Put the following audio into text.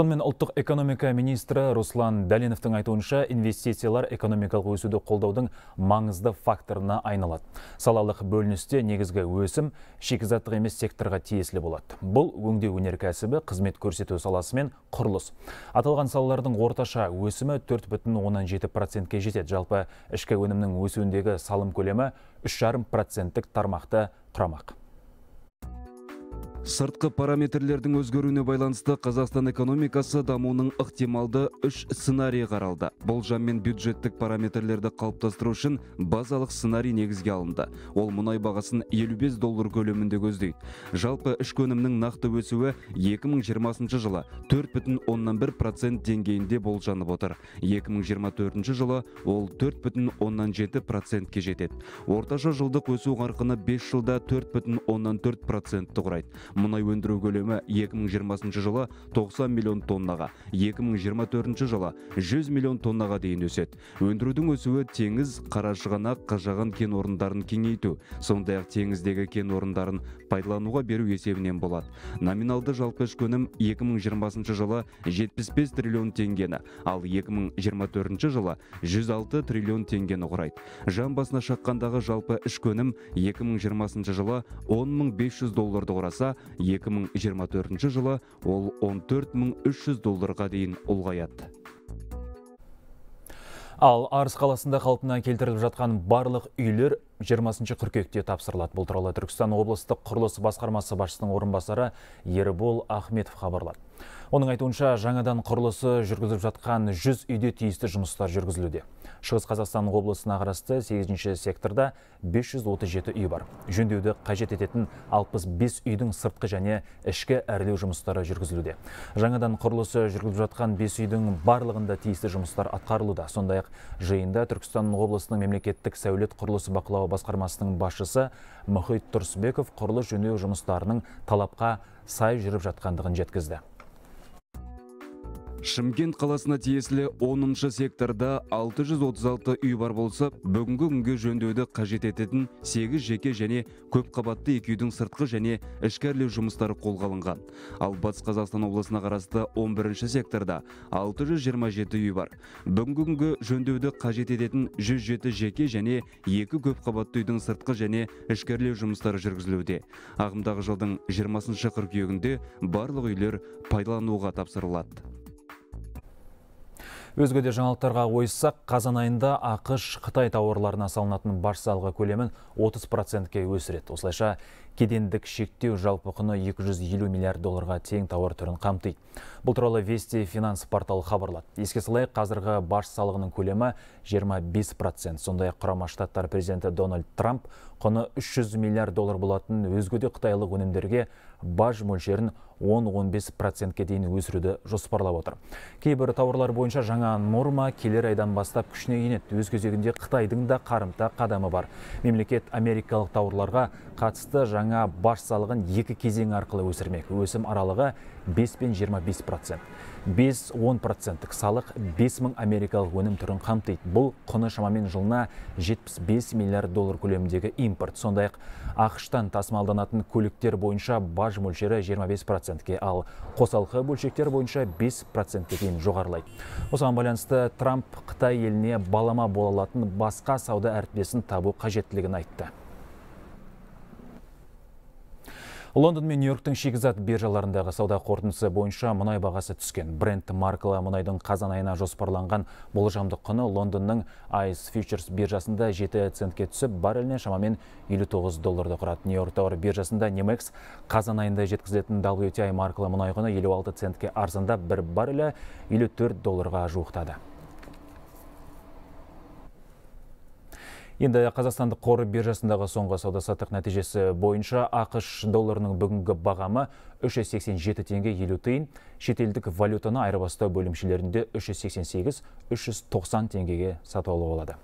сонымен ұлттық экономика министрі руслан Дәленовтың айтуынша инвестициялар экономикалық өсуді қолдаудың маңызды факторына айналады салалық бөліністе негізгі өсім шикізаттық емес секторға тиесілі болады бұл өңдеу өнеркәсібі қызмет көрсету саласы мен құрылыс аталған салалардың орташа өсімі төрт бүтін оннан процентке жетеді жалпы ішкі өнімнің өсуіндегі салым көлемі үш жарым проценттік тармақты құрамақ сыртқы параметрлердің өзгеруіне байланысты қазақстан экономикасы дамуының ықтималды үш сценарийі қаралды болжам мен бюджеттік параметрлерді қалыптастыру үшін базалық сценарий негізге алынды ол мұнай бағасын 55 доллар көлемінде көздейді жалпы ішкі өнімнің нақты өсуі 2020 жылы 4,1 процент деңгейінде болжанып отыр 2024 жылы ол жеті процентке жетеді орташа жылдық өсу қарқыны 5 жылда 4,4 процентті құрайды мұнай өндіру көлемі 2020 жылы 90 миллион тоннаға 2024 жылы 100 миллион тоннаға дейін өседі өндірудің өсуі теңіз қарашығанақ қажаған кен орындарын кеңейту сондай ақ теңіздегі кен орындарын пайдалануға беру есебінен болады номиналды жалпы ішкі өнім 2020 жылы 75 триллион теңгені ал 2024 жылы 106 триллион теңгені құрайды жан басына шаққандағы жалпы ішкі өнім 2020 жылы 10 500 долларды құраса 2024 жылы ол 14300 долларға дейін ұлғаяды ал арыс қаласында қалпына келтіріліп жатқан барлық үйлер жиырмасыншы қыркүйекте тапсырылады бұл туралы түркістан облыстық құрылыс басқармасы басшысының орынбасары ербол ахметов хабарлады оның айтуынша жаңадан құрылысы жүргізіліп жатқан жүз үйде тиісті жұмыстар жүргізілуде шығыс қазақстан облысына қарасты сегізінші секторда 537 үй бар жөндеуді қажет ететін 65 үйдің сыртқы және ішкі әрлеу жұмыстары жүргізілуде жаңадан құрылысы жүргізіліп жатқан бес үйдің барлығында тиісті жұмыстар атқарылуда сондай ақ жиында түркістан облысының мемлекеттік сәулет құрылыс бақылау басқармасының басшысы мұхит Тұрсбеков құрылыс жөндеу жұмыстарының талапқа сай жүріп жатқандығын жеткізді шымкент қаласына тиесілі 10 секторда 636 үй бар болса бүгінгі күнге жөндеуді қажет ететін 8 жеке және көп қабатты үйдің сыртқы және ішкі әрлеу жұмыстары қолға алынған ал батыс қазақстан облысына қарасты 11 секторда 627 үй бар бүгінгі күнге жөндеуді қажет ететін 107 жеке және 2 көп қабатты үйдің сыртқы және ішкі жұмыстары жүргізілуде ағымдағы жылдың 20 қыркүйегінде барлық үйлер пайдалануға тапсырылады Өзге де жаңалықтарға ойыссақ, қазан айында ақыш Қытай тауарларына салынатын баж салығы көлемін 30%-ке өсіреді. Осылайша кедендік шектеу жалпы құны 250 миллиард долларға тең тауар түрін қамтиды. Бұл туралы Вести финанс порталы хабарлады. Еске салайық, қазіргі баж салығының көлемі 25%. Сондай құрама штаттар президенті Дональд Трамп құны 300 миллиард доллар болатын өзге де қытайлық өнімдерге баж мөлшерін 10-15 процентке дейін өсіруді жоспарлап отыр кейбір тауарлар бойынша жаңа норма келер айдан бастап күшіне енеді өз кезегінде қытайдың да қарымта қадамы бар мемлекет америкалық тауарларға қатысты жаңа баж салығын екі кезең арқылы өсірмек өсім аралығы 5 пен 25 процент 5-10 проценттік салық 5000 америкалық өнім түрін қамтиды бұл құны шамамен жылына 75 миллиард доллар көлемдегі импорт сондай ақ ақштан тасымалданатын көліктер бойынша баж мөлшері 25 процентке ал қосалқы бөлшектер бойынша 5 процентке дейін жоғарылайды осыған байланысты трамп қытай еліне балама болалатын басқа сауда әріптесін табу қажеттілігін айтты лондон мен нью йорктың шикізат биржаларындағы сауда қорытындысы бойынша мұнай бағасы түскен Бренд маркалы мұнайдың қазан айына жоспарланған болжамды құны лондонның айс фьючерс биржасында 7 центке түсіп барреліне шамамен 59 долларды құрады нью йорк тауар биржасында немекс қазан айында жеткізілетін wti маркалы мұнай құны 56 центке арзандап бір баррелі 54 долларға жуықтады Енді Қазақстандық қоры биржасындағы соңғы сауда-саттық нәтижесі бойынша ақш долларының бүгінгі бағамы 387 тенге елу тиын, шетелдік валютаны айырбастау бөлімшелерінде 388-390 тенгеге сатып алуға болады.